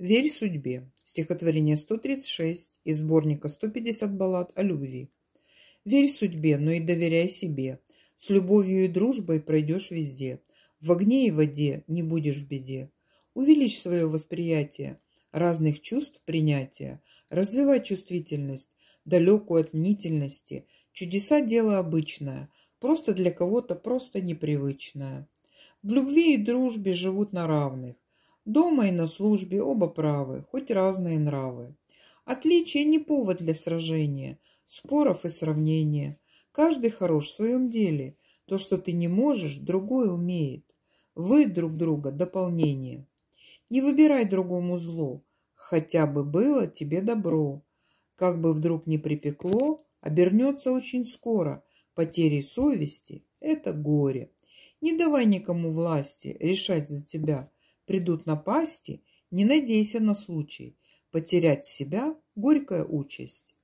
«Верь судьбе» – стихотворение 136 из сборника «150 баллад о любви». «Верь судьбе, но и доверяй себе. С любовью и дружбой пройдешь везде. В огне и воде не будешь в беде. Увеличь свое восприятие, разных чувств принятия, развивай чувствительность, далекую от мнительности. Чудеса – дело обычное, просто для кого-то просто непривычное. В любви и дружбе живут на равных. Дома и на службе оба правы, хоть разные нравы. Отличие не повод для сражения, споров и сравнения. Каждый хорош в своем деле. То, что ты не можешь, другой умеет. Вы друг друга дополнение. Не выбирай другому зло, хотя бы было тебе добро. Как бы вдруг не припекло, обернется очень скоро. Потери совести – это горе. Не давай никому власти решать за тебя – придут напасти, не надейся на случай, потерять себя – горькая участь.